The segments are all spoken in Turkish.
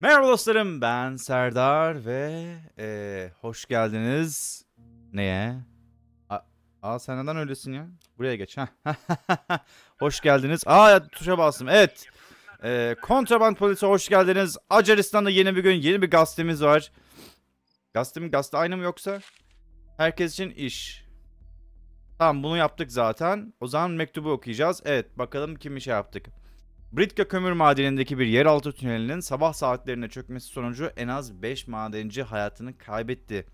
Merhaba dostlarım ben Serdar ve e, hoş geldiniz. Neye? A, aa sen neden öylesin ya? Buraya geç ha. hoş geldiniz. Aa tuşa bastım evet. E, kontraband polisi hoş geldiniz. Acaristan'da yeni bir gün yeni bir gazetemiz var. Gazete mi gazete aynı mı yoksa? Herkes için iş. Tamam bunu yaptık zaten. O zaman mektubu okuyacağız. Evet bakalım kimi şey yaptık. Britka kömür madenindeki bir yeraltı tünelinin sabah saatlerine çökmesi sonucu en az 5 madenci hayatını kaybetti.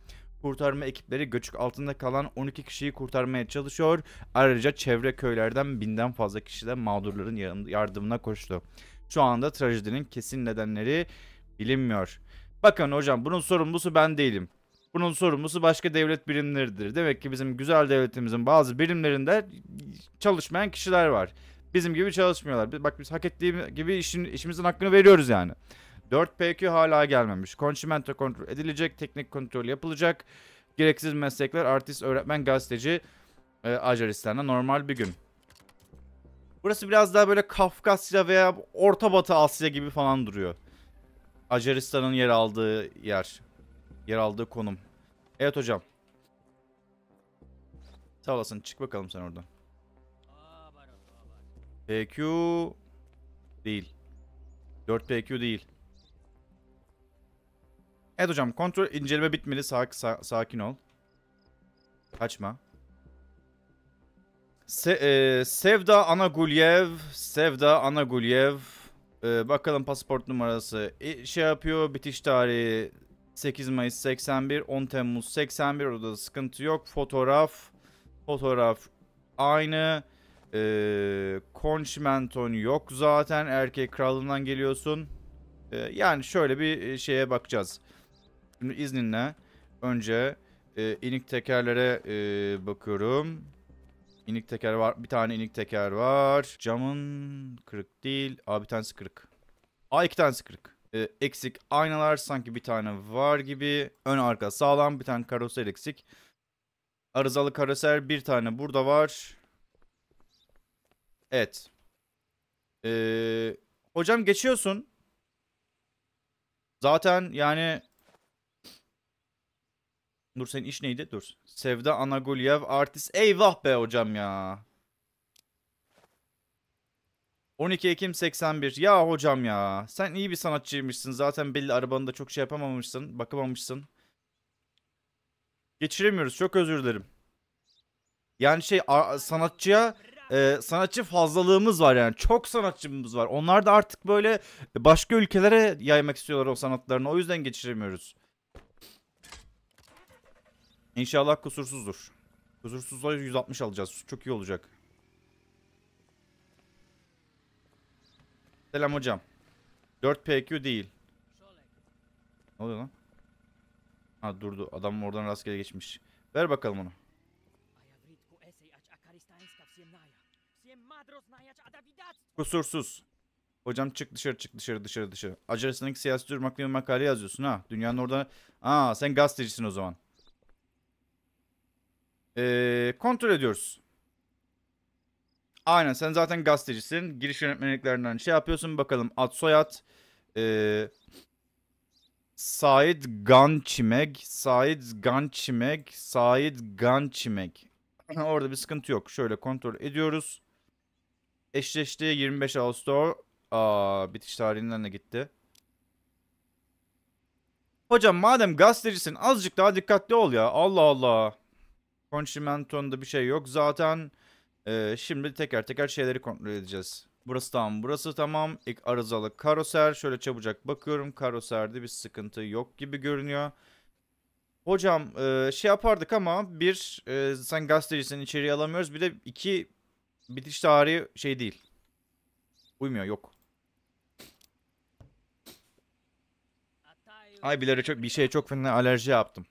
Kurtarma ekipleri göçük altında kalan 12 kişiyi kurtarmaya çalışıyor. Ayrıca çevre köylerden binden fazla kişi de mağdurların yardımına koştu. Şu anda trajedinin kesin nedenleri bilinmiyor. Bakın hocam bunun sorumlusu ben değilim. Bunun sorumlusu başka devlet birimleridir. Demek ki bizim güzel devletimizin bazı birimlerinde çalışmayan kişiler var. Bizim gibi çalışmıyorlar. bak biz hak ettiğimiz gibi işin, işimizin hakkını veriyoruz yani. 4PQ hala gelmemiş. Konçimento kontrol edilecek, teknik kontrol yapılacak. Gereksiz meslekler, artist, öğretmen, gazeteci e, Acaristan'da normal bir gün. Burası biraz daha böyle Kafkasya veya Orta Batı Asya gibi falan duruyor. Acaristan'ın yer aldığı yer. Yer aldığı konum. Evet hocam. Sağ olasın. Çık bakalım sen oradan. PQ değil. 4 PQ değil. Evet hocam kontrol inceleme bitmeli. Sak, sa sakin ol. Kaçma. Se e Sevda Anagulyev. Sevda Anagulyev. E bakalım pasaport numarası. E şey yapıyor. Bitiş tarihi 8 Mayıs 81. 10 Temmuz 81. Orada sıkıntı yok. Fotoğraf. Fotoğraf aynı. Ee, Konçmenton yok zaten. Erkek kralından geliyorsun. Ee, yani şöyle bir şeye bakacağız. Şimdi izninle önce e, inik tekerlere e, bakıyorum. İnik teker var. Bir tane inik teker var. Camın kırık değil. Aa bir tanesi kırık. Aa iki tanesi kırık. E, eksik aynalar sanki bir tane var gibi. Ön arka sağlam. Bir tane karoser eksik. Arızalı karoser bir tane burada var. Evet. Ee, hocam geçiyorsun. Zaten yani... Dur senin iş neydi? Dur. Sevda Anagolyev artist. Eyvah be hocam ya. 12 Ekim 81. Ya hocam ya. Sen iyi bir sanatçıymışsın. Zaten belli arabanı da çok şey yapamamışsın. Bakamamışsın. Geçiremiyoruz. Çok özür dilerim. Yani şey sanatçıya e, sanatçı fazlalığımız var yani. Çok sanatçımız var. Onlar da artık böyle başka ülkelere yaymak istiyorlar o sanatlarını. O yüzden geçiremiyoruz. İnşallah kusursuzdur. Kusursuzlar 160 alacağız. Çok iyi olacak. Selam hocam. 4PQ değil. Ne oluyor lan? Ha durdu. Adam oradan rastgele geçmiş. Ver bakalım onu. Kusursuz. Hocam çık dışarı çık dışarı dışarı dışarı. Acarasındaki siyasi durmakla bir makale yazıyorsun ha. Dünyanın orada... Aa sen gazetecisin o zaman. Ee, kontrol ediyoruz. Aynen sen zaten gazetecisin. Giriş yönetmenliklerinden şey yapıyorsun bakalım. Ad soyad. Ee, Said Gançimek. Said Gançimek. Said Gançimek. Orada bir sıkıntı yok. Şöyle kontrol ediyoruz. Eşleşti 25 Ağustos. Aa, bitiş tarihinden de gitti. Hocam madem gazetecisin azıcık daha dikkatli ol ya. Allah Allah. Konşimenton'da bir şey yok. Zaten e, şimdi teker teker şeyleri kontrol edeceğiz. Burası tamam. Burası tamam. İlk arızalı karoser. Şöyle çabucak bakıyorum. Karoserde bir sıkıntı yok gibi görünüyor. Hocam e, şey yapardık ama bir e, sen gazetecisin içeriye alamıyoruz. Bir de iki bitiş tarihi şey değil. Uymuyor yok. Ay bilere çok bir şeye çok fena alerji yaptım.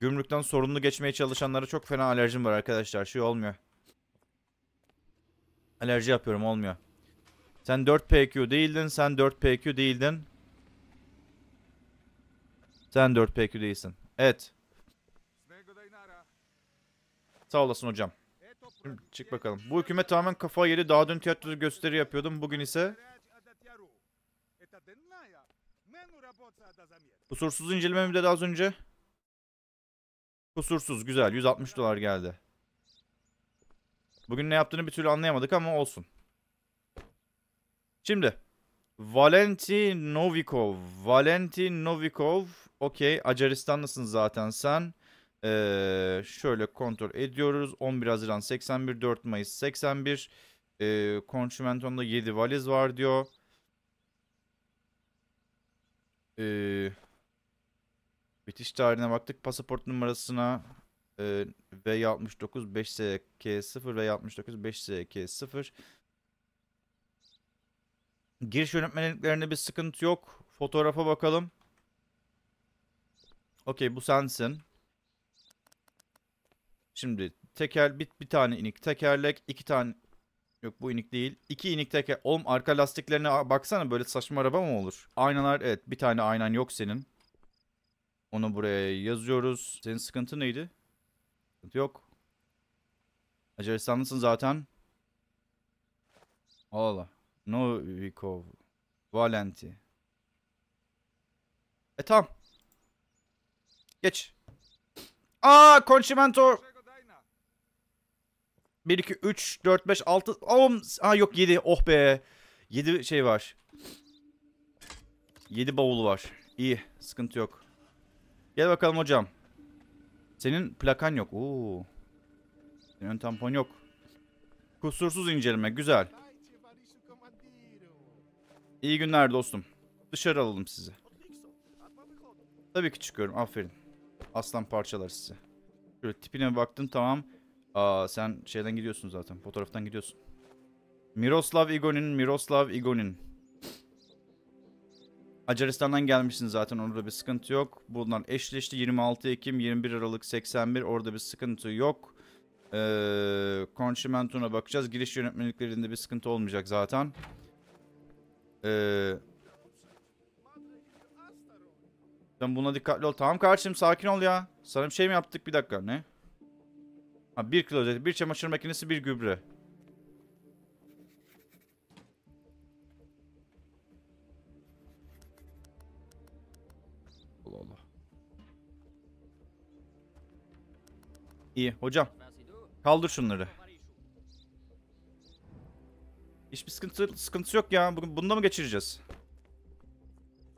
Gümrükten sorunlu geçmeye çalışanlara çok fena alerjim var arkadaşlar. Şey olmuyor. Alerji yapıyorum olmuyor. Sen 4PQ değildin, sen 4PQ değildin. Sen 4PQ değilsin. Evet. Sağ olasın hocam. Çık bakalım. Bu hükümet tamamen kafa yedi. Daha dün tiyatroda gösteri yapıyordum. Bugün ise... Kusursuz incelememi dedi az önce. Kusursuz. Güzel. 160 dolar geldi. Bugün ne yaptığını bir türlü anlayamadık ama olsun. Şimdi. Valenti Novikov. Valenti Novikov. Okey. Acaristanlısın zaten sen. Ee, şöyle kontrol ediyoruz. 11 Haziran 81, 4 Mayıs 81. Ee, Konçimenton'da 7 valiz var diyor. Ee, bitiş tarihine baktık. Pasaport numarasına e, V69 5SK0 V69 5SK0 Giriş yönetmeliklerinde bir sıkıntı yok. Fotoğrafa bakalım. Okey bu sensin. Şimdi teker bir, bir tane inik tekerlek, iki tane Yok bu inik değil. iki inik teker. Oğlum arka lastiklerine baksana böyle saçma araba mı olur? Aynalar evet bir tane aynan yok senin. Onu buraya yazıyoruz. Senin sıkıntı neydi? Sıkıntı yok. Macaristanlısın zaten. Allah. Novikov. Valenti. E tamam. Geç. Aa, konçimento. 1, 2, 3, 4, 5, 6, 10. Ha yok 7. Oh be. 7 şey var. 7 bavulu var. iyi Sıkıntı yok. Gel bakalım hocam. Senin plakan yok. Oo. Senin tampon yok. Kusursuz inceleme. Güzel. İyi günler dostum. Dışarı alalım sizi. Tabii ki çıkıyorum. Aferin. Aslan parçalar size. Şöyle tipine baktım tamam. Aa sen şeyden gidiyorsun zaten. Fotoğraftan gidiyorsun. Miroslav Igonin, Miroslav Igonin. Acaristan'dan gelmişsin zaten orada bir sıkıntı yok. Bunlar eşleşti 26 Ekim 21 Aralık 81 orada bir sıkıntı yok. Ee, Konşimento'na bakacağız. Giriş yönetmeliklerinde bir sıkıntı olmayacak zaten. Ee, buna dikkatli ol. Tamam kardeşim sakin ol ya. Sana bir şey mi yaptık? Bir dakika ne? Ha, bir klozet, bir çamaşır makinesi, bir gübre. Allah Allah. İyi hocam. Kaldır şunları. Hiçbir sıkıntı sıkıntısı yok ya. Bugün bunda mı geçireceğiz?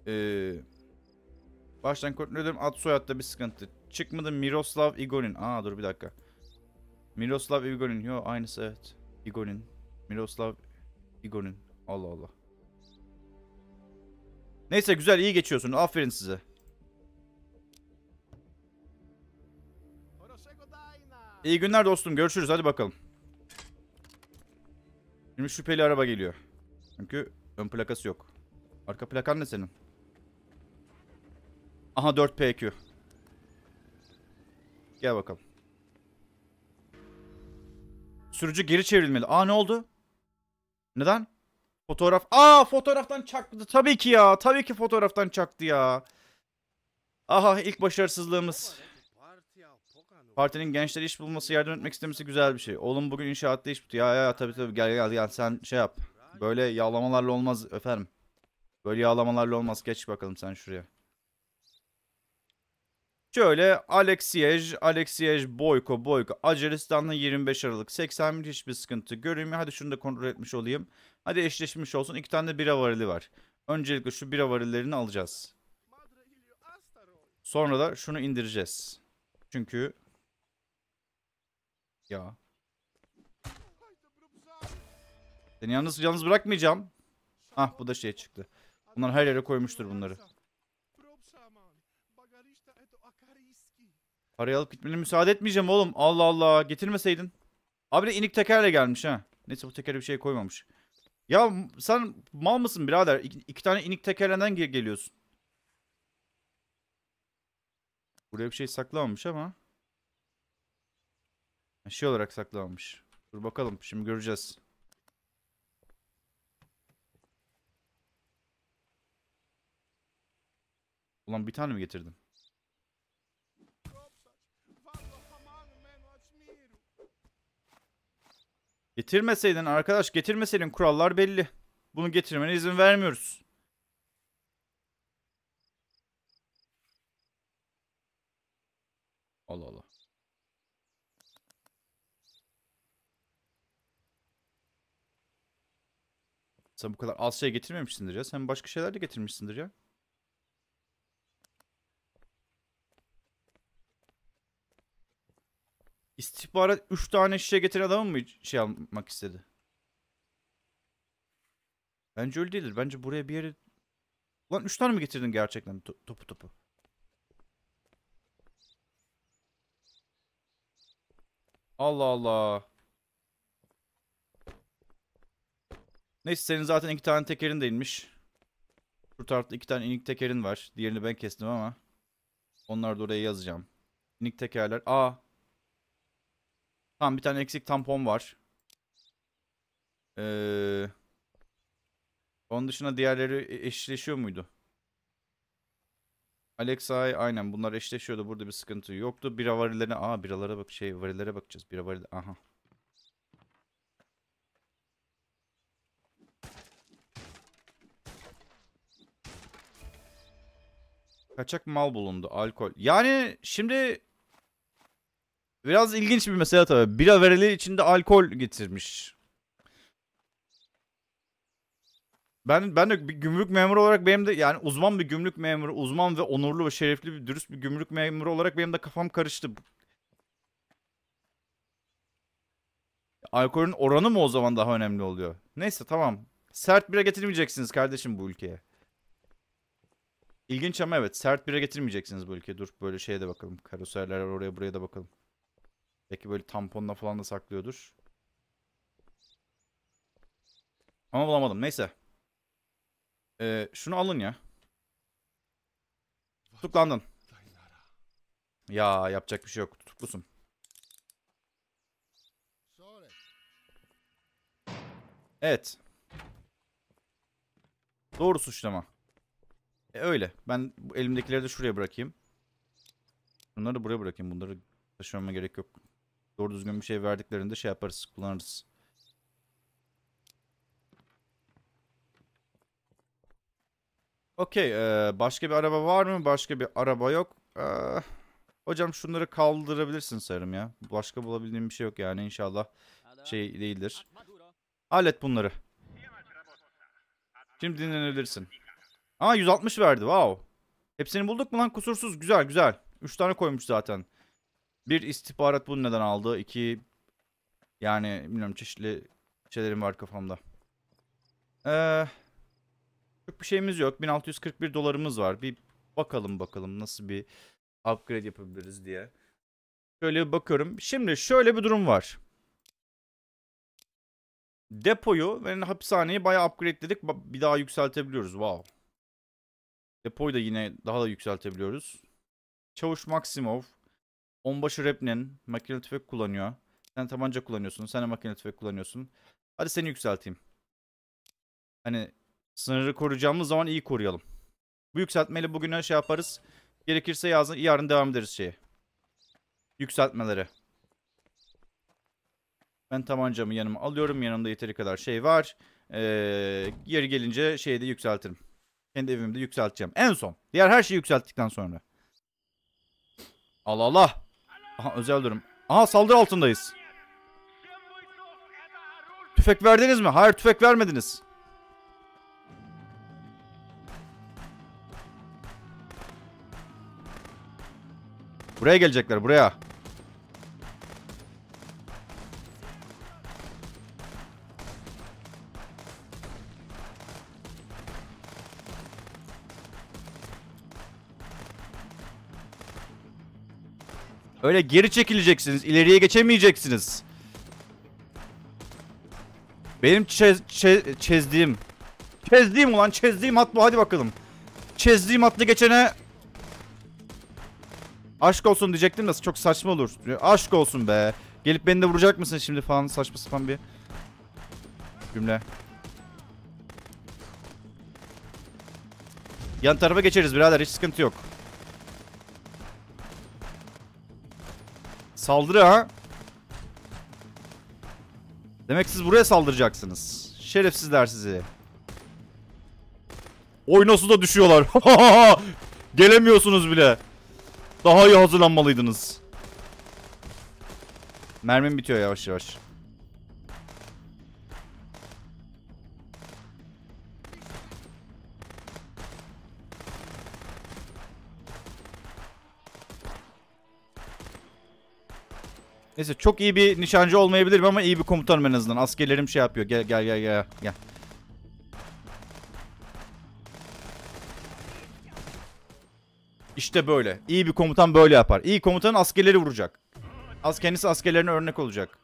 Ee, baştan kontrol ediyorum. Ad soyadda bir sıkıntı. Çıkmadı Miroslav Igorin. Aa dur bir dakika. Miroslav Igor'un. Yo aynısı evet. Igor'un. Miroslav Igor'un. Allah Allah. Neyse güzel iyi geçiyorsun. Aferin size. İyi günler dostum. Görüşürüz. Hadi bakalım. Şimdi şüpheli araba geliyor. Çünkü ön plakası yok. Arka plakan ne senin? Aha 4PQ. Gel bakalım. Sürücü geri çevrilmeli. Aa ne oldu? Neden? Fotoğraf. Aa fotoğraftan çaktı. Tabii ki ya. Tabii ki fotoğraftan çaktı ya. Aha ilk başarısızlığımız. Partinin gençlere iş bulması yardım etmek istemesi güzel bir şey. Oğlum bugün inşaatta iş tutuyor. Ya ya tabii tabii gel gel gel sen şey yap. Böyle yağlamalarla olmaz öferim. Böyle yağlamalarla olmaz. Geç bakalım sen şuraya. Şöyle Alexiyej, Alexiyej, Boyko, Boyko. Acelistan'la 25 Aralık. 80 mil hiçbir sıkıntı görünmüyor. Hadi şunu da kontrol etmiş olayım. Hadi eşleşmiş olsun. İki tane de bira varili var. Öncelikle şu bira varillerini alacağız. Sonra da şunu indireceğiz. Çünkü... Ya... Seni yalnız yalnız bırakmayacağım. Ah bu da şey çıktı. Bunlar her yere koymuştur bunları. Parayı alıp gitmene müsaade etmeyeceğim oğlum. Allah Allah getirmeseydin. Abi de inik tekerle gelmiş ha. Neyse bu tekere bir şey koymamış. Ya sen mal mısın birader? İki, iki tane inik tekerlerden gel geliyorsun. Buraya bir şey saklamamış ama. Şey olarak saklamamış. Dur bakalım şimdi göreceğiz. Ulan bir tane mi getirdim? Getirmeseydin arkadaş getirmeseydin kurallar belli. Bunu getirmene izin vermiyoruz. Allah Allah. Sen bu kadar az şey getirmemişsindir ya. Sen başka şeyler de getirmişsindir ya. İstihbarat 3 tane şişe getiren adamın mı şey almak istedi? Bence öyle değildir. Bence buraya bir yere... Lan 3 tane mi getirdin gerçekten topu topu? Allah Allah. Neyse senin zaten iki tane tekerin de inmiş. Şu tarafta iki tane inik tekerin var. Diğerini ben kestim ama. Onları da oraya yazacağım. İnik tekerler. Aa Tam bir tane eksik tampon var. Ee, onun dışında diğerleri e, eşleşiyor muydu? Alexa aynen bunlar eşleşiyordu. Burada bir sıkıntı yoktu. Bira varilerine aa biralara bak şey varilere bakacağız. Bira varil aha. Kaçak mal bulundu. Alkol. Yani şimdi Biraz ilginç bir mesele tabi Bira vereli içinde alkol getirmiş. Ben ben de bir gümrük memuru olarak benim de yani uzman bir gümrük memuru, uzman ve onurlu ve şerefli bir dürüst bir gümrük memuru olarak benim de kafam karıştı. Alkolün oranı mı o zaman daha önemli oluyor? Neyse tamam. Sert bira getirmeyeceksiniz kardeşim bu ülkeye. İlginç ama evet sert bira getirmeyeceksiniz bu ülkeye. Dur böyle şeye de bakalım. Karoserler oraya buraya da bakalım. Belki böyle tamponla falan da saklıyordur. Ama bulamadım. Neyse. Ee, şunu alın ya. Tutuklandın. Ya yapacak bir şey yok. Tutuklusun. Evet. Doğru suçlama. E öyle. Ben elimdekileri de şuraya bırakayım. Bunları da buraya bırakayım. Bunları taşımama gerek yok. Doğru düzgün bir şey verdiklerinde şey yaparız, kullanırız. Okey. E, başka bir araba var mı? Başka bir araba yok. E, hocam şunları kaldırabilirsin sanırım ya. Başka bulabildiğim bir şey yok yani inşallah şey değildir. Alet bunları. Şimdi dinlenebilirsin. Aa 160 verdi. Wow. Hepsini bulduk mu lan? Kusursuz. Güzel güzel. 3 tane koymuş zaten. Bir istihbarat bunu neden aldı? İki yani bilmiyorum çeşitli şeylerim var kafamda. Ee, çok bir şeyimiz yok. 1641 dolarımız var. Bir bakalım bakalım nasıl bir upgrade yapabiliriz diye. Şöyle bir bakıyorum. Şimdi şöyle bir durum var. Depoyu ve hapishaneyi bayağı upgrade'ledik. Bir daha yükseltebiliyoruz. Wow. Depoyu da yine daha da yükseltebiliyoruz. Çavuş Maximov. Onbaşı Repnin makine tüfek kullanıyor. Sen tabanca kullanıyorsun. Sen de makine tüfek kullanıyorsun. Hadi seni yükselteyim. Hani sınırı koruyacağımız zaman iyi koruyalım. Bu yükseltmeyle bugüne şey yaparız. Gerekirse yazın, yarın devam ederiz şeyi. Yükseltmeleri. Ben tabancamı yanıma alıyorum. Yanımda yeteri kadar şey var. Ee, yeri gelince şeyi de yükseltirim. Kendi evimde yükselteceğim. En son. Diğer her şeyi yükselttikten sonra. Allah Allah. Aha özel durum. Aha saldırı altındayız. Tüfek verdiniz mi? Hayır tüfek vermediniz. Buraya gelecekler buraya. Öyle geri çekileceksiniz. ileriye geçemeyeceksiniz. Benim çez, çez, çezdiğim. Çezdiğim ulan çezdiğim at bu hadi bakalım. Çezdiğim atlı geçene Aşk olsun diyecektim de çok saçma olur. Aşk olsun be. Gelip beni de vuracak mısın şimdi falan saçma sapan bir cümle. Yan tarafa geçeriz birader hiç sıkıntı yok. Saldırı ha. Demek siz buraya saldıracaksınız. Şerefsizler sizi. Oy nasıl da düşüyorlar. Gelemiyorsunuz bile. Daha iyi hazırlanmalıydınız. Mermim bitiyor yavaş yavaş. Neyse çok iyi bir nişancı olmayabilirim ama iyi bir komutanım en azından. Askerlerim şey yapıyor. Gel gel gel gel. gel. İşte böyle. İyi bir komutan böyle yapar. İyi komutan askerleri vuracak. Az kendisi askerlerine örnek olacak.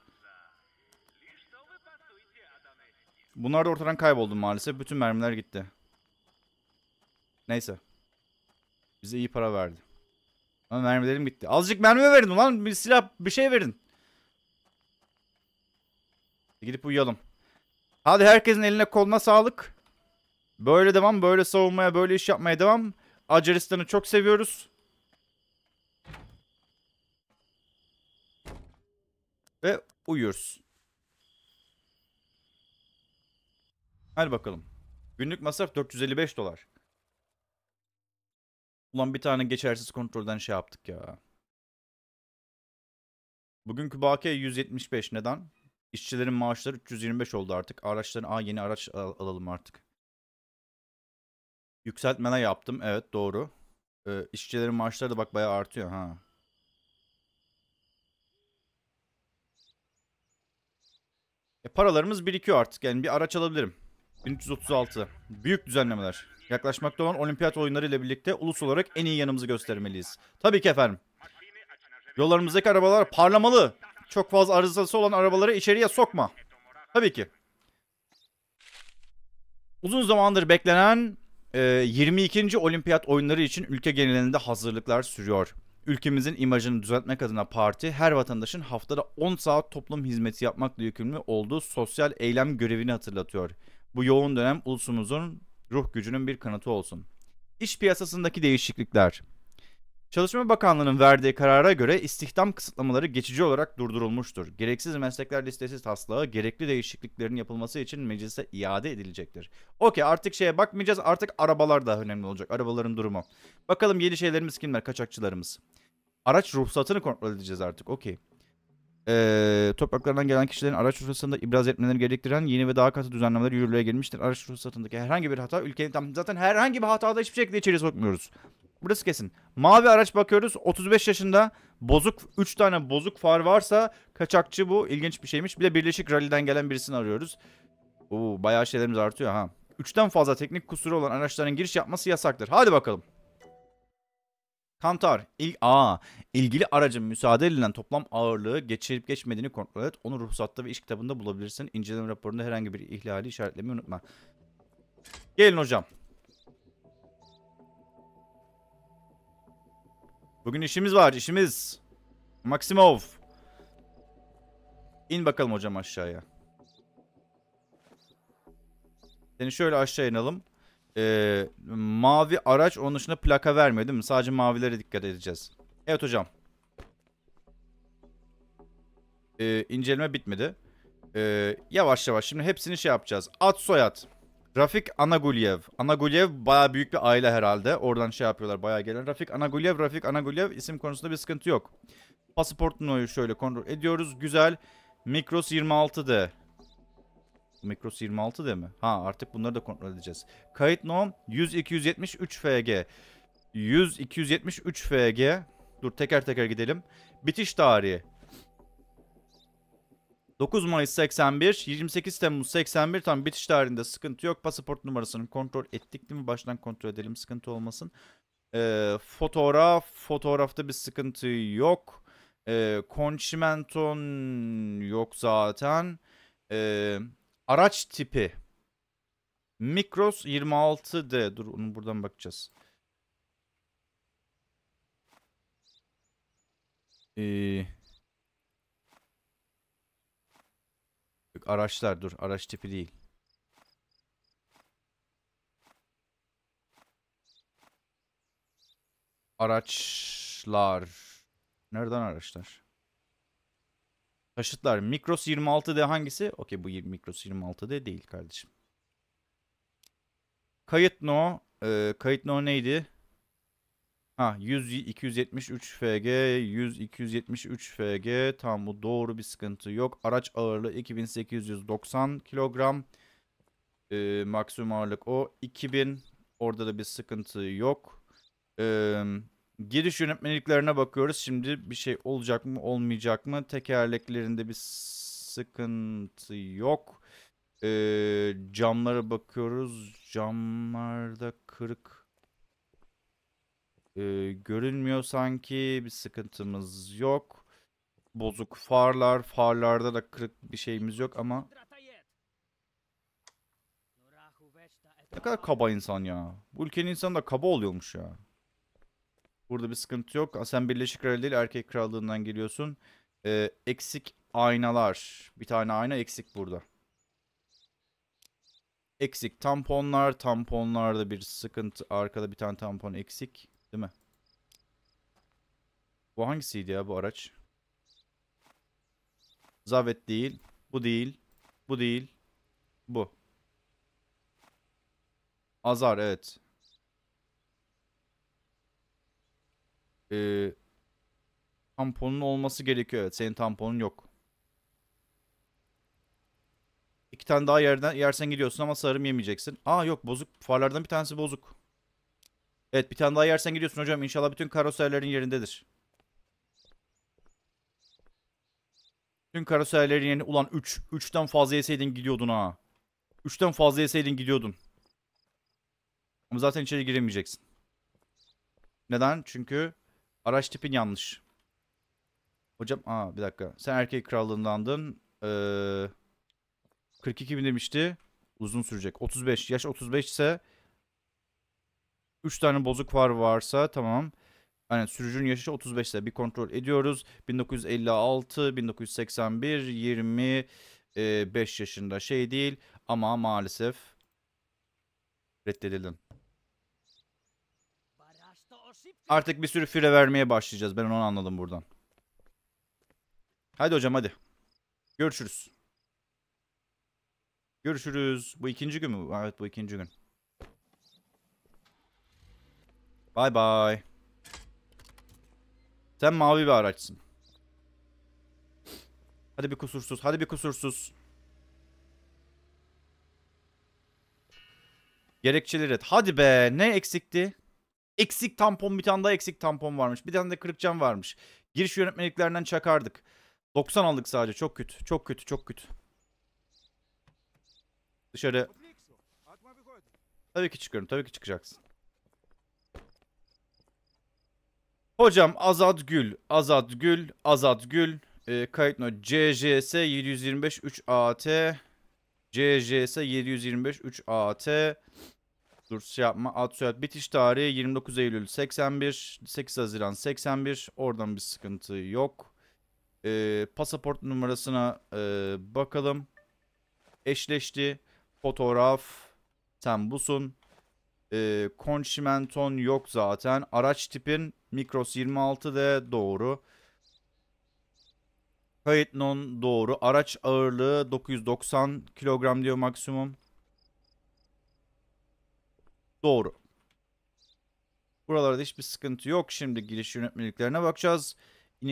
Bunlar da ortadan kayboldu maalesef. Bütün mermiler gitti. Neyse. Bize iyi para verdi. Ama mermilerim gitti. Azıcık mermi verin ulan. Bir silah bir şey verin. Gidip uyuyalım. Hadi herkesin eline koluna sağlık. Böyle devam. Böyle savunmaya, böyle iş yapmaya devam. Acaristan'ı çok seviyoruz. Ve uyuyoruz. Hadi bakalım. Günlük masraf 455 dolar. Ulan bir tane geçersiz kontrolden şey yaptık ya. Bugünkü bakiye 175. Neden? İşçilerin maaşları 325 oldu artık. Araçların a yeni araç al alalım artık. Yükseltmeler yaptım. Evet doğru. Ee, işçilerin maaşları da bak bayağı artıyor ha. E, paralarımız birikiyor artık. Yani bir araç alabilirim. 1336. Büyük düzenlemeler. Yaklaşmakta olan olimpiyat oyunları ile birlikte ulus olarak en iyi yanımızı göstermeliyiz. Tabii ki efendim. Yollarımızdaki arabalar parlamalı çok fazla arızası olan arabaları içeriye sokma. Tabii ki. Uzun zamandır beklenen e, 22. Olimpiyat oyunları için ülke genelinde hazırlıklar sürüyor. Ülkemizin imajını düzeltmek adına parti her vatandaşın haftada 10 saat toplum hizmeti yapmakla yükümlü olduğu sosyal eylem görevini hatırlatıyor. Bu yoğun dönem ulusumuzun ruh gücünün bir kanıtı olsun. İş piyasasındaki değişiklikler Çalışma Bakanlığı'nın verdiği karara göre istihdam kısıtlamaları geçici olarak durdurulmuştur. Gereksiz meslekler listesi taslağı gerekli değişikliklerin yapılması için meclise iade edilecektir. Okey artık şeye bakmayacağız artık arabalar daha önemli olacak. Arabaların durumu. Bakalım yeni şeylerimiz kimler kaçakçılarımız. Araç ruhsatını kontrol edeceğiz artık okey. Ee, topraklardan gelen kişilerin araç ruhsatında ibraz etmeleri gerektiren yeni ve daha katı düzenlemeler yürürlüğe girmiştir. Araç ruhsatındaki herhangi bir hata ülkenin tam zaten herhangi bir hatada hiçbir şekilde içeri sokmuyoruz. Burası kesin. Mavi araç bakıyoruz. 35 yaşında bozuk 3 tane bozuk far varsa kaçakçı bu. İlginç bir şeymiş. Bir de Birleşik Rally'den gelen birisini arıyoruz. Oo bayağı şeylerimiz artıyor ha. 3'ten fazla teknik kusuru olan araçların giriş yapması yasaktır. Hadi bakalım. Kantar, il a ilgili aracın müsaade edilen toplam ağırlığı geçirip geçmediğini kontrol et. Onu ruhsatta ve iş kitabında bulabilirsin. İnceleme raporunda herhangi bir ihlali işaretlemeyi unutma. Gelin hocam. Bugün işimiz var işimiz. Maximov. İn bakalım hocam aşağıya. Seni şöyle aşağı inelim. Ee, mavi araç onun dışında plaka vermiyor değil mi? Sadece mavilere dikkat edeceğiz. Evet hocam. Ee, inceleme bitmedi. Ee, yavaş yavaş şimdi hepsini şey yapacağız. At soyat. Rafik Anagulyev. Anagulyev baya büyük bir aile herhalde. Oradan şey yapıyorlar baya gelen. Rafik Anagulyev, Rafik Anagulyev isim konusunda bir sıkıntı yok. Pasaportunu şöyle kontrol ediyoruz. Güzel. Mikros 26D. Mikros 26D mi? Ha artık bunları da kontrol edeceğiz. Kayıt no 100-273 FG. 100-273 FG. Dur teker teker gidelim. Bitiş tarihi 9 Mayıs 81, 28 Temmuz 81 tam bitiş tarihinde sıkıntı yok. Pasaport numarasını kontrol ettik değil mi? Baştan kontrol edelim sıkıntı olmasın. Ee, fotoğraf, fotoğrafta bir sıkıntı yok. Ee, konçimenton yok zaten. Ee, araç tipi. Mikros 26D. Dur onu buradan bakacağız. Ee, araçlar dur. Araç tipi değil. Araçlar. Nereden araçlar? Taşıtlar. Mikros 26D hangisi? Okey bu Mikros 26D değil kardeşim. Kayıt no. Ee, kayıt no neydi? Ha 100 273 FG 100 273 FG tam bu doğru bir sıkıntı yok. Araç ağırlığı 2890 kilogram. Ee, maksimum ağırlık o 2000. Orada da bir sıkıntı yok. Ee, giriş yönetmeliklerine bakıyoruz. Şimdi bir şey olacak mı olmayacak mı? Tekerleklerinde bir sıkıntı yok. Ee, camlara bakıyoruz. Camlarda kırık e, görünmüyor sanki. Bir sıkıntımız yok. Bozuk farlar. Farlarda da kırık bir şeyimiz yok ama. Ne kadar kaba insan ya. Bu ülkenin insanı da kaba oluyormuş ya. Burada bir sıkıntı yok. Sen Birleşik Kraliyet değil erkek krallığından geliyorsun. Ee, eksik aynalar. Bir tane ayna eksik burada. Eksik tamponlar. Tamponlarda bir sıkıntı. Arkada bir tane tampon eksik. Değil mi? Bu hangisiydi ya bu araç? Zavet değil. Bu değil. Bu değil. Bu. Azar evet. Ee, tamponun olması gerekiyor. Evet senin tamponun yok. İki tane daha yerden yersen gidiyorsun ama sarım yemeyeceksin. Aa yok bozuk. Farlardan bir tanesi bozuk. Evet bir tane daha yersen gidiyorsun hocam. İnşallah bütün karoserlerin yerindedir. Tüm karoserlerin yerine ulan 3. 3'ten fazla yeseydin gidiyordun ha. 3'ten fazla yeseydin gidiyordun. Ama zaten içeri giremeyeceksin. Neden? Çünkü araç tipin yanlış. Hocam aa bir dakika. Sen erkek krallığındandın. Ee, 42 bin demişti. Uzun sürecek. 35. Yaş 35 ise 3 tane bozuk var varsa tamam. Aynen hani sürücünün yaşı 35 ile bir kontrol ediyoruz. 1956, 1981, 25 yaşında şey değil ama maalesef reddedildin. Artık bir sürü fire vermeye başlayacağız. Ben onu anladım buradan. Hadi hocam hadi. Görüşürüz. Görüşürüz. Bu ikinci gün mü? Evet bu ikinci gün. Bay bay. Sen mavi bir araçsın. Hadi bir kusursuz. Hadi bir kusursuz. Gerekçeleri et. Hadi be. Ne eksikti? Eksik tampon. Bir tane daha eksik tampon varmış. Bir tane de kırık cam varmış. Giriş yönetmeliklerinden çakardık. 90 aldık sadece. Çok kötü. Çok kötü. Çok kötü. Dışarı. Tabii ki çıkıyorum. Tabii ki çıkacaksın. Hocam Azat Gül, Azat Gül, Azat Gül. E, kayıt not CJS 725 3AT. CJS 725 3AT. Dur şey yapma. Ad soyad bitiş tarihi 29 Eylül 81. 8 Haziran 81. Oradan bir sıkıntı yok. E, pasaport numarasına e, bakalım. Eşleşti. Fotoğraf. Sen busun. E, konşimenton yok zaten. Araç tipin Mikros 26 de doğru. Kayıt non doğru. Araç ağırlığı 990 kilogram diyor maksimum. Doğru. Buralarda hiçbir sıkıntı yok. Şimdi giriş yönetmeliklerine bakacağız.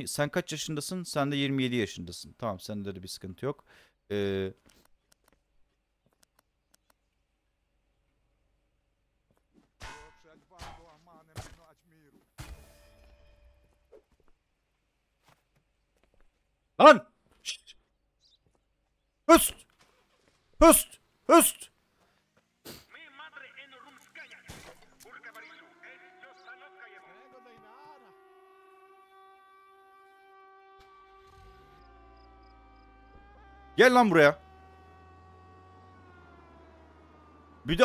Sen kaç yaşındasın? Sen de 27 yaşındasın. Tamam sende de bir sıkıntı yok. Ee, Lan! Şişt. Höst! Höst! Gel lan buraya. Bir de...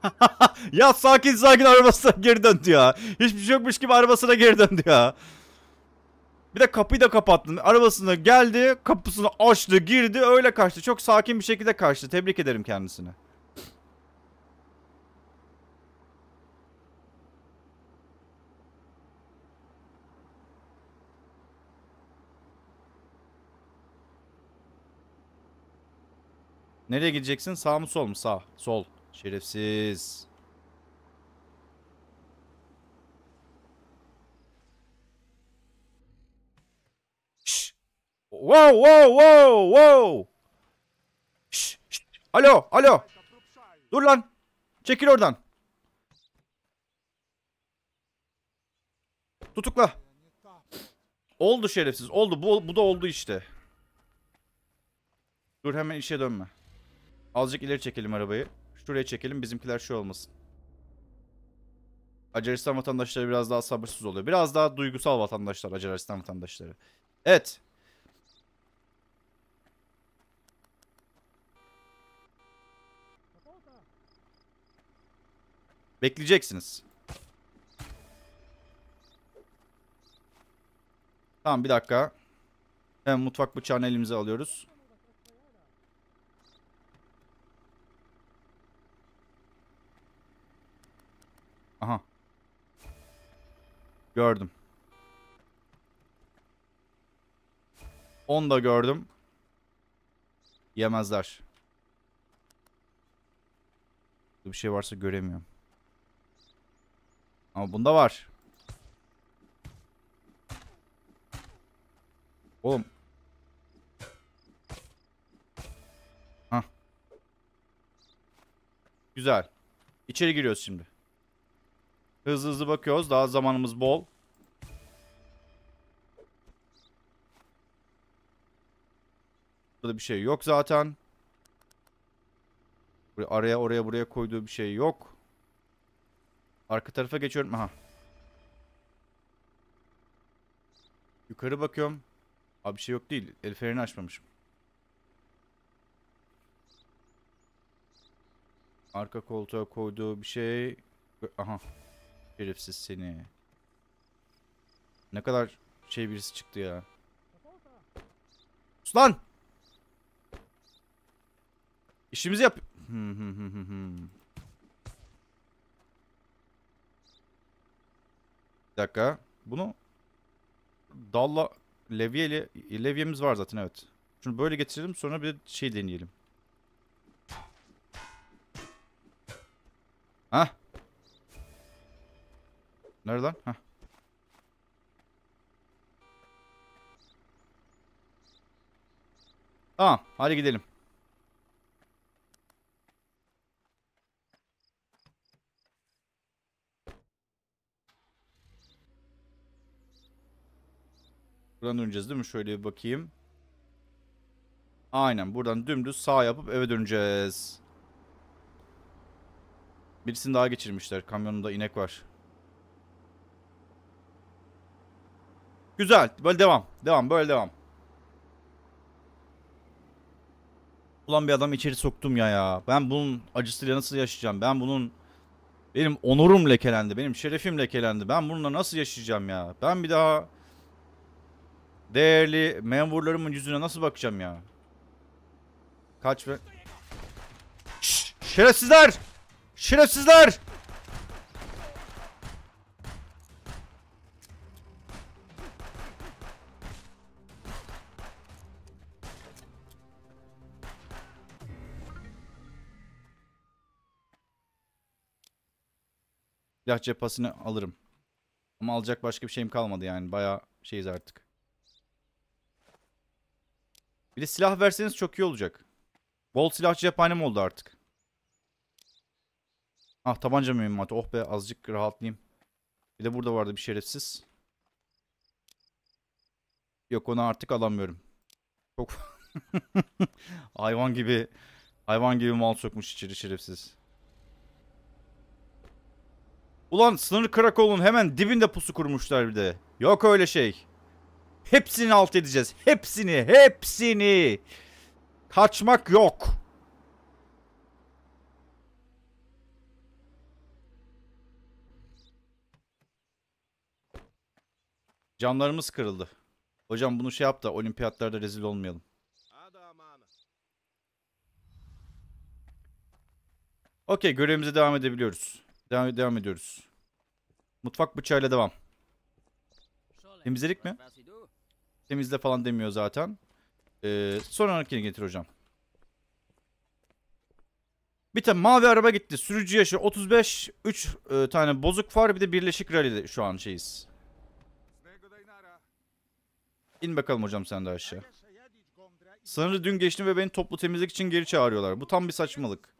ya sakin sakin arabasına geri döndü ya. Hiçbir şey yokmuş gibi arabasına geri döndü ya. Bir de kapıyı da kapattın. Arabasında geldi, kapısını açtı, girdi, öyle kaçtı. Çok sakin bir şekilde kaçtı. Tebrik ederim kendisini. Nereye gideceksin? Sağ mı sol mu? Sağ. Sol. Şerefsiz. Whoa whoa whoa whoa. Şş, şş. Alo alo. Dur lan. Çekil oradan. Tutukla. Oldu şerefsiz. Oldu. Bu, bu da oldu işte. Dur hemen işe dönme. Azıcık ileri çekelim arabayı. Şuraya çekelim. Bizimkiler şey olmasın. Aceristan vatandaşları biraz daha sabırsız oluyor. Biraz daha duygusal vatandaşlar Aceristan vatandaşları. Evet. Bekleyeceksiniz. Tamam bir dakika. Hemen mutfak bıçağını elimize alıyoruz. Aha. Gördüm. Onu da gördüm. Yemezler. Farklı bir şey varsa göremiyorum. Ama bunda var. Oğlum. Ha. Güzel. İçeri giriyoruz şimdi. Hızlı hızlı bakıyoruz. Daha zamanımız bol. Burada bir şey yok zaten. Buraya, araya oraya buraya koyduğu bir şey yok. Arka tarafa geçiyorum. Aha. Yukarı bakıyorum. Abi bir şey yok değil. El fenerini açmamışım. Arka koltuğa koyduğu bir şey. Aha. Şerefsiz seni. Ne kadar şey birisi çıktı ya. Sus İşimizi yap... Bir dakika. Bunu dalla levyeyle levyemiz var zaten evet. Şimdi böyle getirelim sonra bir şey deneyelim. Ha? Nereden? Ha? Tamam, hadi gidelim. Buradan döneceğiz değil mi? Şöyle bir bakayım. Aynen buradan dümdüz sağ yapıp eve döneceğiz. Birisini daha geçirmişler. Kamyonunda inek var. Güzel. Böyle devam. Devam. Böyle devam. Ulan bir adam içeri soktum ya ya. Ben bunun acısıyla nasıl yaşayacağım? Ben bunun... Benim onurum lekelendi. Benim şerefim lekelendi. Ben bununla nasıl yaşayacağım ya? Ben bir daha değerli memurlarımın yüzüne nasıl bakacağım ya? Kaç ve... şerefsizler! Şerefsizler! Silah cephasını alırım. Ama alacak başka bir şeyim kalmadı yani. Bayağı şeyiz artık. Bir de silah verseniz çok iyi olacak. Bol silah cephanem oldu artık. Ah tabanca mühimmatı. Oh be azıcık rahatlayayım. Bir de burada vardı bir şerefsiz. Yok onu artık alamıyorum. Çok hayvan gibi hayvan gibi mal sokmuş içeri şerefsiz. Ulan sınır Krakow'un hemen dibinde pusu kurmuşlar bir de. Yok öyle şey. Hepsini alt edeceğiz. Hepsini, hepsini. Kaçmak yok. Camlarımız kırıldı. Hocam bunu şey yap da olimpiyatlarda rezil olmayalım. Okey görevimize devam edebiliyoruz. Devam, devam ediyoruz. Mutfak bıçağıyla devam. Temizledik mi? Temizle falan demiyor zaten. Ee, son örnekini getir hocam. Bir tane mavi araba gitti. Sürücü yaşı 35. 3 e, tane bozuk far. Bir de birleşik rally'de şu an şeyiz. İn bakalım hocam sen de aşağı. Sanırım dün geçtim ve beni toplu temizlik için geri çağırıyorlar. Bu tam bir saçmalık.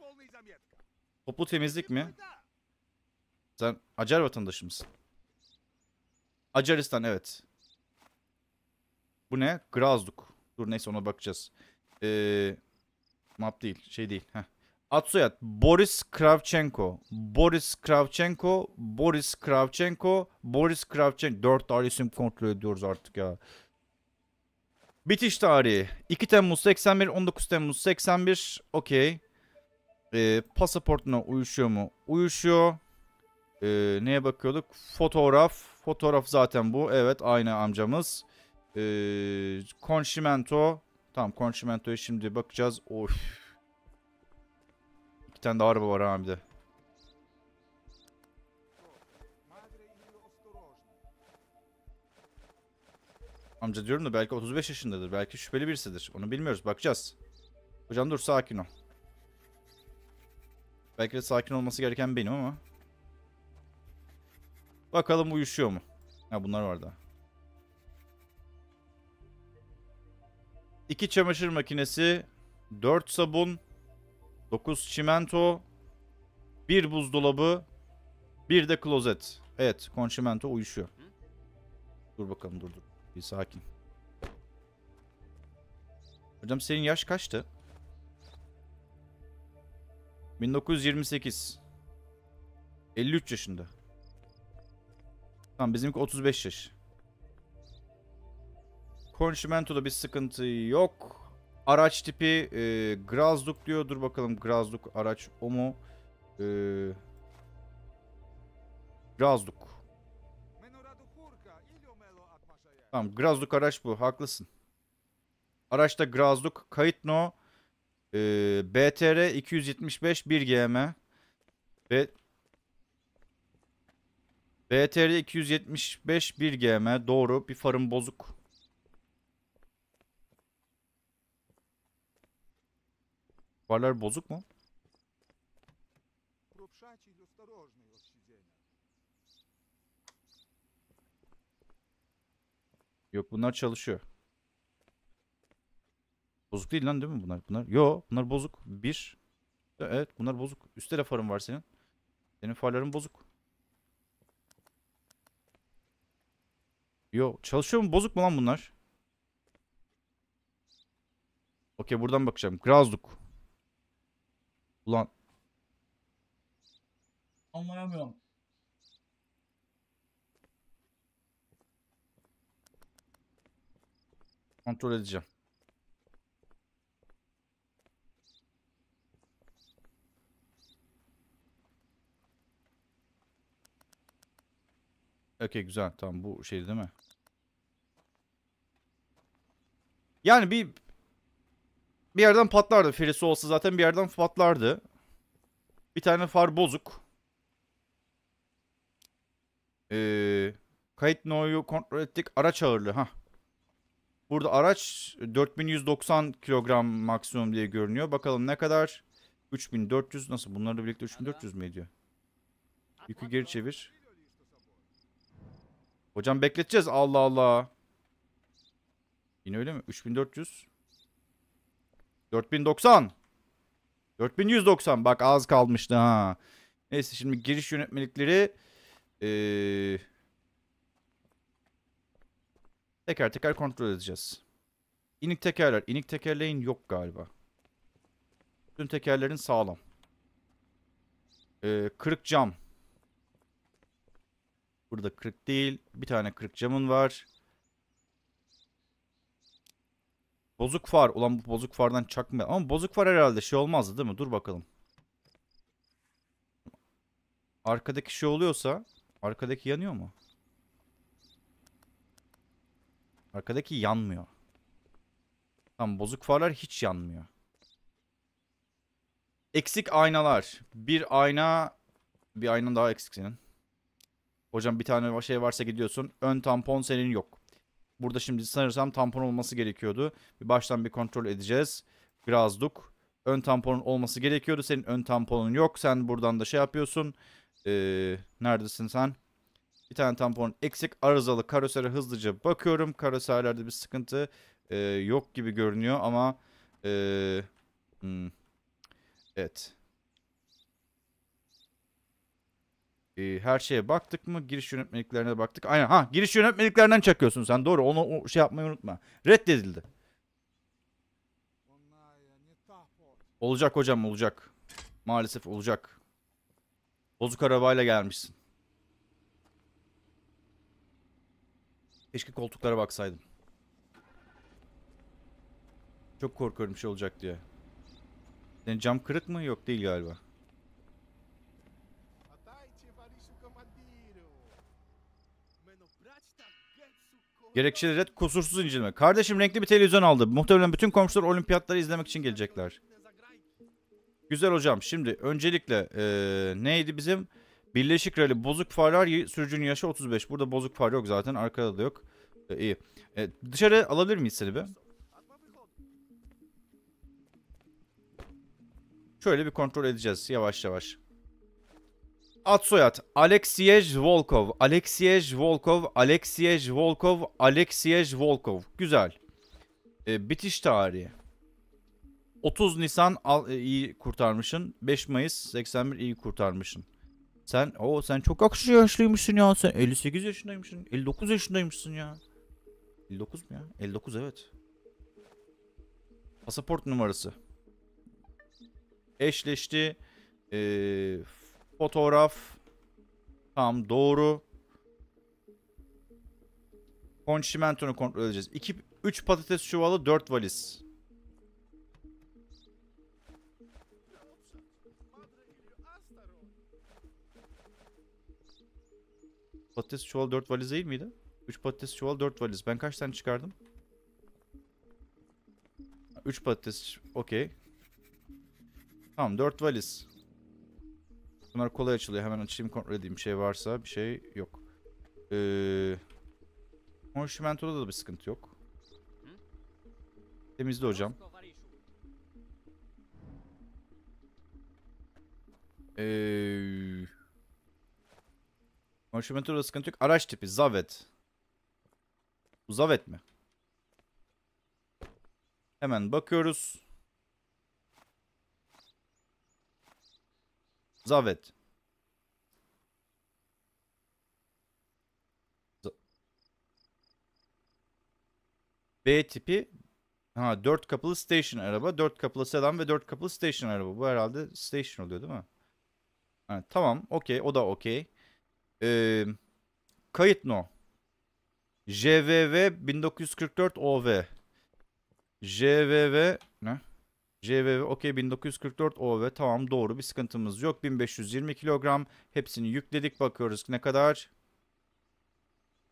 Toplu temizlik mi? Sen Acar vatandaşı mısın? Acaristan evet. Bu ne? Grazduk. Dur neyse ona bakacağız. Ee, map değil. Şey değil. Heh. Ad soyad. Boris Kravchenko. Boris Kravchenko. Boris Kravchenko. Boris Kravchenko. Dört tarih isim kontrol ediyoruz artık ya. Bitiş tarihi. 2 Temmuz 81. 19 Temmuz 81. Okey. Ee, pasaportuna uyuşuyor mu? Uyuşuyor. Ee, neye bakıyorduk? Fotoğraf. Fotoğraf zaten bu. Evet aynı amcamız. Ee, Conchimento. Tamam Conchimento'ya şimdi bakacağız. Of. İki tane daha araba var abi de. Amca diyorum da belki 35 yaşındadır. Belki şüpheli birisidir. Onu bilmiyoruz. Bakacağız. Hocam dur sakin ol. Belki de sakin olması gereken benim ama. Bakalım uyuşuyor mu? Ha bunlar var daha. 2 çamaşır makinesi, 4 sabun, 9 çimento, 1 buzdolabı, 1 de klozet. Evet, konçimento uyuşuyor. Dur bakalım, dur dur. Bir sakin. Hocam senin yaş kaçtı? 1928. 53 yaşında. Tamam bizimki 35 yaş. Konşimento'da bir sıkıntı yok. Araç tipi e, Grazluk diyor. Dur bakalım Grazluk araç o mu? E, Grazluk. Tamam Grazluk araç bu. Haklısın. Araçta Grazluk. Kayıt no. E, BTR 275 1 GM. Ve BTR 275 1 GM doğru. Bir farım bozuk. Duvarlar bozuk mu? Yok bunlar çalışıyor. Bozuk değil lan değil mi bunlar? Bunlar yo bunlar bozuk. Bir. Evet bunlar bozuk. Üstte de farın var senin. Senin farların bozuk. Yo çalışıyor mu? Bozuk mu lan bunlar? Okey buradan bakacağım. Grazluk. Ulan. Anlayamıyorum. Kontrol edeceğim. Okey güzel. Tamam bu şey değil mi? Yani bir bir yerden patlardı. Ferisi olsa zaten bir yerden patlardı. Bir tane far bozuk. Ee, kayıt no'yu kontrol ettik. Araç ağırlığı. Hah. Burada araç 4190 kilogram maksimum diye görünüyor. Bakalım ne kadar? 3400 nasıl? Bunlarla birlikte 3400 mü ediyor? Yükü geri çevir. Hocam bekleteceğiz. Allah Allah. Yine öyle mi? 3400. 4090. 4190 bak az kalmıştı ha. Neyse şimdi giriş yönetmelikleri ee, teker teker kontrol edeceğiz. İnik tekerler. İnik tekerleğin yok galiba. Tüm tekerlerin sağlam. Ee, kırık cam. Burada kırık değil. Bir tane kırık camın var. Bozuk far. Ulan bu bozuk fardan çakma. Ama bozuk far herhalde şey olmazdı değil mi? Dur bakalım. Arkadaki şey oluyorsa arkadaki yanıyor mu? Arkadaki yanmıyor. Tamam bozuk farlar hiç yanmıyor. Eksik aynalar. Bir ayna bir ayna daha eksik senin. Hocam bir tane şey varsa gidiyorsun. Ön tampon senin yok. Burada şimdi sanırsam tampon olması gerekiyordu. Bir baştan bir kontrol edeceğiz. Grazduk. Ön tamponun olması gerekiyordu. Senin ön tamponun yok. Sen buradan da şey yapıyorsun. Ee, neredesin sen? Bir tane tamponun eksik. Arızalı karosere hızlıca bakıyorum. Karoserlerde bir sıkıntı e, yok gibi görünüyor ama e, hmm, evet. e, her şeye baktık mı? Giriş yönetmeliklerine baktık. Aynen ha giriş yönetmeliklerinden çakıyorsun sen doğru onu o, şey yapmayı unutma. Reddedildi. Olacak hocam olacak. Maalesef olacak. Bozuk arabayla gelmişsin. Keşke koltuklara baksaydım. Çok korkuyorum bir şey olacak diye. Senin cam kırık mı? Yok değil galiba. Gerekçeleri kusursuz incelme. Kardeşim renkli bir televizyon aldı. Muhtemelen bütün komşular olimpiyatları izlemek için gelecekler. Güzel hocam. Şimdi öncelikle ee, neydi bizim? Birleşik Rally bozuk farlar sürücünün yaşı 35. Burada bozuk far yok zaten. Arkada da yok. E, iyi. E, dışarı alabilir miyiz seni be? Şöyle bir kontrol edeceğiz yavaş yavaş. Ad soyad. Aleksiyej Volkov. Alexiej Volkov. Alexiej Volkov. Alexiej Volkov. Güzel. E, bitiş tarihi. 30 Nisan al, e, iyi kurtarmışsın. 5 Mayıs 81 iyi kurtarmışsın. Sen o sen çok akışı yaşlıymışsın ya. Sen 58 yaşındaymışsın. 59 yaşındaymışsın ya. 59 mu ya? 59 evet. Pasaport numarası. Eşleşti. Eee Fotoğraf. Tam doğru. Konşimentonu kontrol edeceğiz. 2 3 patates çuvalı, 4 valiz. Patates çuvalı 4 valiz değil miydi? 3 patates çuvalı 4 valiz. Ben kaç tane çıkardım? 3 patates. Okey. Tamam 4 valiz. Bunlar kolay açılıyor. Hemen açayım kontrol edeyim. Bir şey varsa bir şey yok. Ee, da bir sıkıntı yok. Temizli hocam. Ee, sıkıntı yok. Araç tipi Zavet. Bu Zavet mi? Hemen bakıyoruz. Zavet. B tipi ha 4 kapılı station araba, 4 kapılı sedan ve 4 kapılı station araba. Bu herhalde station oluyor değil mi? Ha, tamam, okey. O da okey. Ee, kayıt no. JVV 1944 OV. JVV CVV okey 1944 OV tamam doğru bir sıkıntımız yok. 1520 kilogram hepsini yükledik bakıyoruz ne kadar?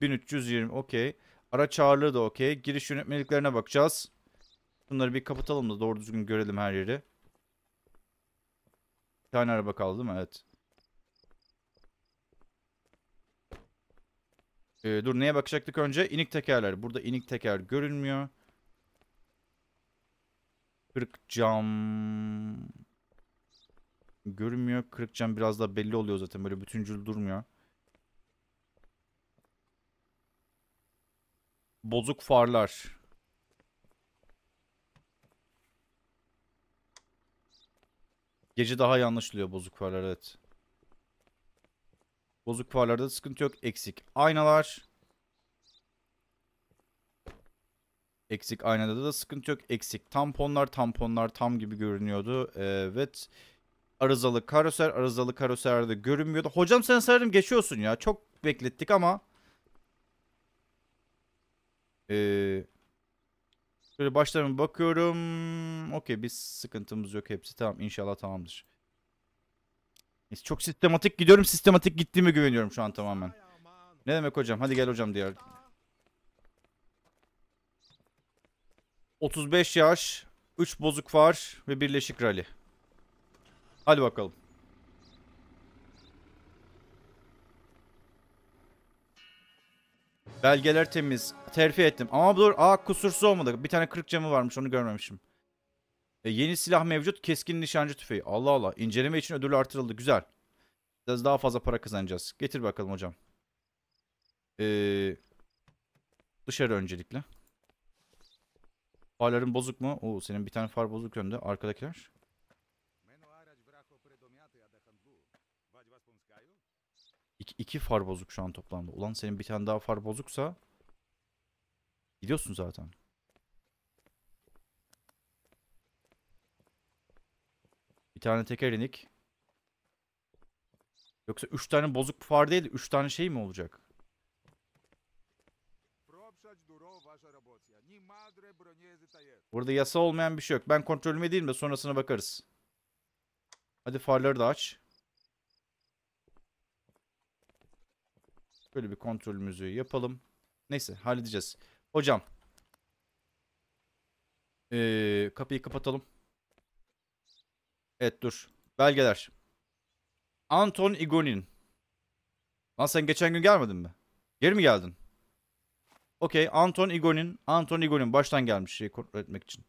1320 okey. Araç ağırlığı da okey. Giriş yönetmeliklerine bakacağız. Bunları bir kapatalım da doğru düzgün görelim her yeri. Bir tane araba kaldı mı? Evet. Ee, dur neye bakacaktık önce? İnik tekerler. Burada inik teker görünmüyor. Kırık cam... Görünmüyor. Kırık cam biraz daha belli oluyor zaten. Böyle bütüncül durmuyor. Bozuk farlar. Gece daha yanlışlıyor bozuk farlar evet. Bozuk farlarda sıkıntı yok. Eksik. Aynalar. Eksik aynada da sıkıntı yok. Eksik tamponlar. Tamponlar tam gibi görünüyordu. Evet. Arızalı karoser. Arızalı karoserde görünmüyordu. Hocam sen sanırım geçiyorsun ya. Çok beklettik ama. Eee... Şöyle başlarına bakıyorum. Okey biz sıkıntımız yok hepsi. Tamam inşallah tamamdır. Neyse, çok sistematik gidiyorum. Sistematik gittiğime güveniyorum şu an tamamen. Ne demek hocam? Hadi gel hocam diğer. 35 yaş, 3 bozuk var ve birleşik rally. Hadi bakalım. Belgeler temiz. Terfi ettim. Ama dur. Aa kusursuz olmadı. Bir tane kırık camı varmış. Onu görmemişim. E, yeni silah mevcut. Keskin nişancı tüfeği. Allah Allah. İnceleme için ödül artırıldı. Güzel. Biraz daha fazla para kazanacağız. Getir bakalım hocam. Ee, dışarı öncelikle. Farların bozuk mu? Oo senin bir tane far bozuk önde. Arkadakiler. İki, iki far bozuk şu an toplamda. Ulan senin bir tane daha far bozuksa gidiyorsun zaten. Bir tane teker inik. Yoksa üç tane bozuk far değil üç tane şey mi olacak? Burada yasa olmayan bir şey yok. Ben kontrolüme değil de sonrasına bakarız. Hadi farları da aç. Böyle bir kontrolümüzü yapalım. Neyse halledeceğiz. Hocam. Ee, kapıyı kapatalım. Evet dur. Belgeler. Anton Igonin. Lan sen geçen gün gelmedin mi? Geri mi geldin? Okey. Anton Igonin. Anton Igonin baştan gelmiş şeyi kontrol etmek için.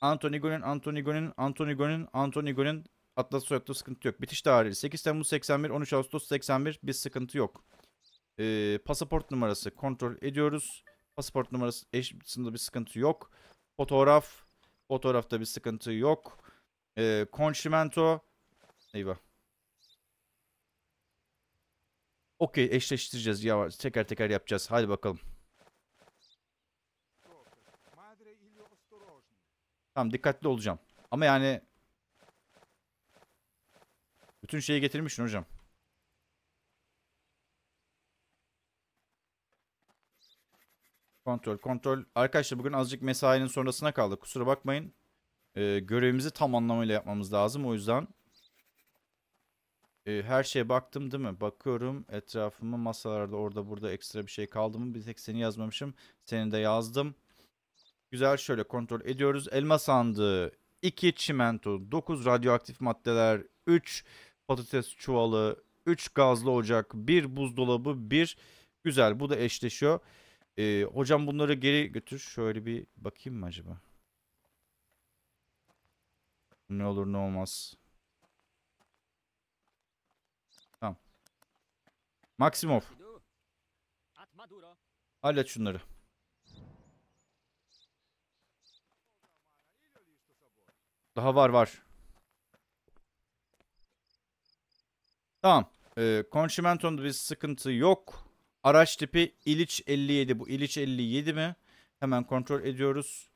Anton Igonin, Anton Igonin, Anton Igonin, Anton Igonin. Atlas soyadı sıkıntı yok. Bitiş tarihi 8 Temmuz 81, 13 Ağustos 81. Bir sıkıntı yok. Ee, pasaport numarası kontrol ediyoruz. Pasaport numarası eşitinde bir sıkıntı yok. Fotoğraf. Fotoğrafta bir sıkıntı yok. Ee, Conchimento. Eyvah. Okey eşleştireceğiz yavaş teker teker yapacağız. Hadi bakalım. Tamam dikkatli olacağım. Ama yani bütün şeyi getirmişsin hocam. Kontrol kontrol. Arkadaşlar bugün azıcık mesainin sonrasına kaldı. Kusura bakmayın. Ee, görevimizi tam anlamıyla yapmamız lazım. O yüzden e, her şeye baktım değil mi? Bakıyorum etrafıma masalarda orada burada ekstra bir şey kaldı mı? Bir tek seni yazmamışım. Seni de yazdım. Güzel şöyle kontrol ediyoruz. Elma sandığı, 2 çimento, 9 radyoaktif maddeler, 3 patates çuvalı, 3 gazlı ocak, 1 buzdolabı, 1 güzel. Bu da eşleşiyor. Ee, hocam bunları geri götür. Şöyle bir bakayım mı acaba? Ne olur ne olmaz. Maximov. Hallet şunları. Daha var var. Tamam. Ee, Conchimento'da bir sıkıntı yok. Araç tipi İliç 57. Bu İliç 57 mi? Hemen kontrol ediyoruz.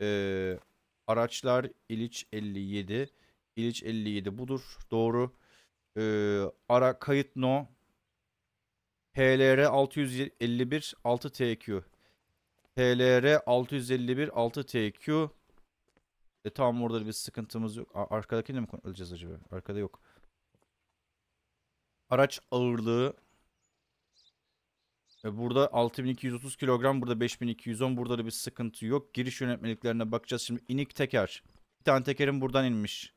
Ee, araçlar İliç 57. İliç 57 budur. Doğru. Ee, ara kayıt no. HLR 651 6TQ. HLR 651 6TQ. E tamam orada bir sıkıntımız yok. A arkadakini mi öleceğiz acaba? Arkada yok. Araç ağırlığı e burada 6230 kilogram, burada 5210. Burada da bir sıkıntı yok. Giriş yönetmeliklerine bakacağız. Şimdi inik teker. Bir tane tekerim buradan inmiş.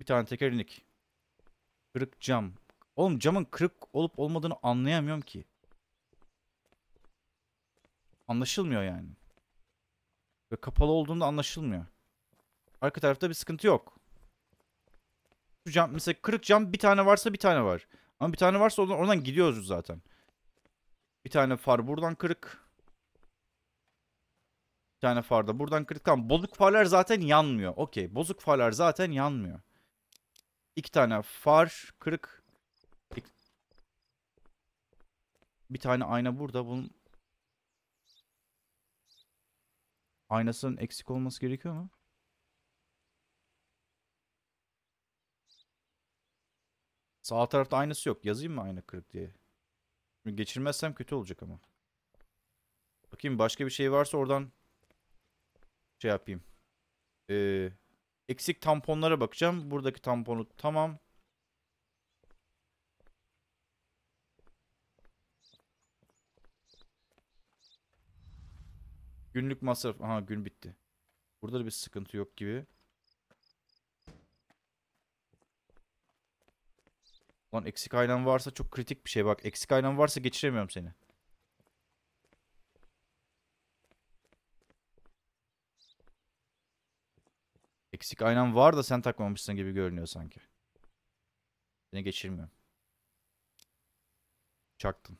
Bir tane teker inik. Kırık cam. Oğlum camın kırık olup olmadığını anlayamıyorum ki. Anlaşılmıyor yani. Ve kapalı olduğunda anlaşılmıyor. Arka tarafta bir sıkıntı yok. Şu cam mesela kırık cam bir tane varsa bir tane var. Ama bir tane varsa oradan, oradan gidiyoruz zaten. Bir tane far buradan kırık. Bir tane far da buradan kırık. Tamam bozuk farlar zaten yanmıyor. Okey bozuk farlar zaten yanmıyor. İki tane far kırık. Bir tane ayna burada. Bunun aynasının eksik olması gerekiyor mu? Sağ tarafta aynası yok. Yazayım mı ayna kırık diye? Şimdi geçirmezsem kötü olacak ama. Bakayım başka bir şey varsa oradan şey yapayım. Ee, Eksik tamponlara bakacağım. Buradaki tamponu tamam. Günlük masraf. Aha gün bitti. Burada da bir sıkıntı yok gibi. Lan eksik aynan varsa çok kritik bir şey. Bak eksik aynan varsa geçiremiyorum seni. Eksik aynen var da sen takmamışsın gibi görünüyor sanki. Beni geçirmiyor. Çaktın.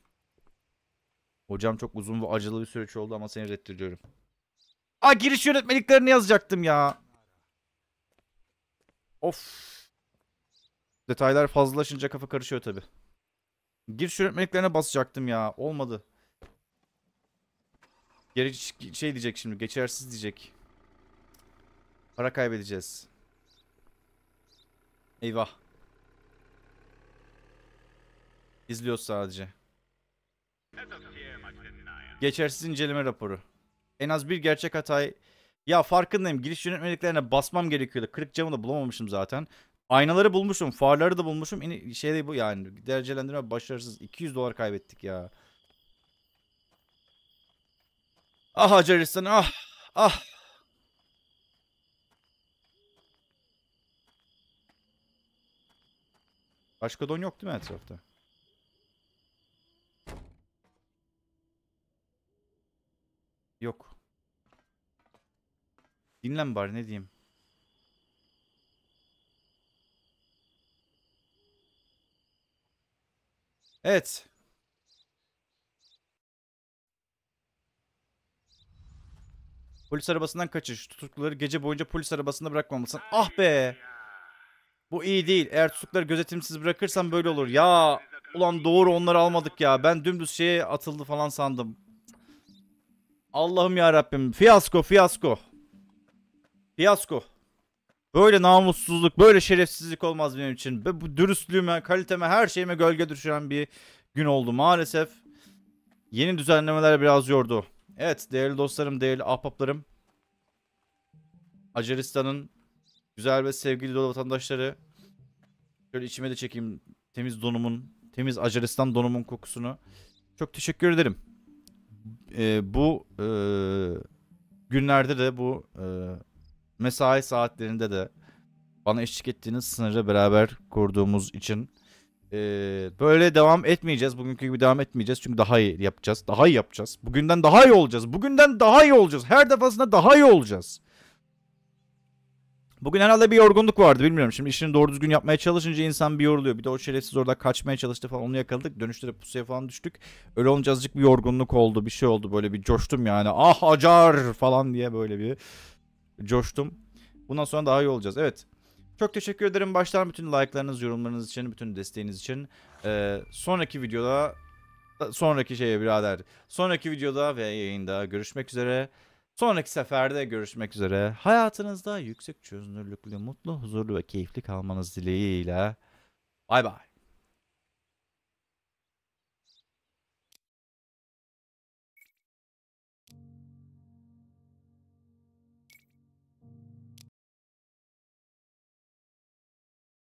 Hocam çok uzun ve acılı bir süreç oldu ama seni reddediyorum. Aa giriş yönetmeliklerini yazacaktım ya. Of. Detaylar fazlalaşınca kafa karışıyor tabi. Giriş yönetmeliklerine basacaktım ya. Olmadı. Geri şey diyecek şimdi. Geçersiz diyecek. Para kaybedeceğiz. Eyvah. İzliyoruz sadece. Geçersiz inceleme raporu. En az bir gerçek hatayı... Ya farkındayım. Giriş yönetmeliklerine basmam gerekiyordu. Kırık camı da bulamamışım zaten. Aynaları bulmuşum. Farları da bulmuşum. Şey de bu yani. Derecelendirme başarısız. 200 dolar kaybettik ya. Ah Acaristan ah. Ah. Başka don yok değil mi etrafta? Yok. Dinlen bari ne diyeyim. Evet. Polis arabasından kaçış. Tutukluları gece boyunca polis arabasında bırakmamalısın. Ah be! Bu iyi değil. Eğer tutukları gözetimsiz bırakırsam böyle olur. Ya ulan doğru onları almadık ya. Ben dümdüz şeye atıldı falan sandım. Allah'ım ya Rabbim. Fiyasko, fiyasko. Fiyasko. Böyle namussuzluk, böyle şerefsizlik olmaz benim için. Bu dürüstlüğüme, kaliteme, her şeyime gölge düşüren bir gün oldu maalesef. Yeni düzenlemeler biraz yordu. Evet değerli dostlarım, değerli ahbaplarım. Acerista'nın güzel ve sevgili dolu vatandaşları Şöyle içime de çekeyim temiz donumun, temiz Ajaristan donumun kokusunu. Çok teşekkür ederim. Ee, bu e, günlerde de bu e, mesai saatlerinde de bana eşlik ettiğiniz sınırı beraber kurduğumuz için e, böyle devam etmeyeceğiz. Bugünkü gibi devam etmeyeceğiz. Çünkü daha iyi yapacağız. Daha iyi yapacağız. Bugünden daha iyi olacağız. Bugünden daha iyi olacağız. Her defasında daha iyi olacağız. Bugün herhalde bir yorgunluk vardı bilmiyorum. Şimdi işini doğru düzgün yapmaya çalışınca insan bir yoruluyor. Bir de o şerefsiz orada kaçmaya çalıştı falan onu yakaladık. Dönüşte de pusuya falan düştük. Öyle olunca azıcık bir yorgunluk oldu. Bir şey oldu böyle bir coştum yani. Ah acar falan diye böyle bir coştum. Bundan sonra daha iyi olacağız. Evet. Çok teşekkür ederim baştan bütün like'larınız, yorumlarınız için, bütün desteğiniz için. Ee, sonraki videoda, sonraki şeye birader, sonraki videoda ve yayında görüşmek üzere. Sonraki seferde görüşmek üzere. Hayatınızda yüksek çözünürlüklü, mutlu, huzurlu ve keyifli kalmanız dileğiyle. Bay bay.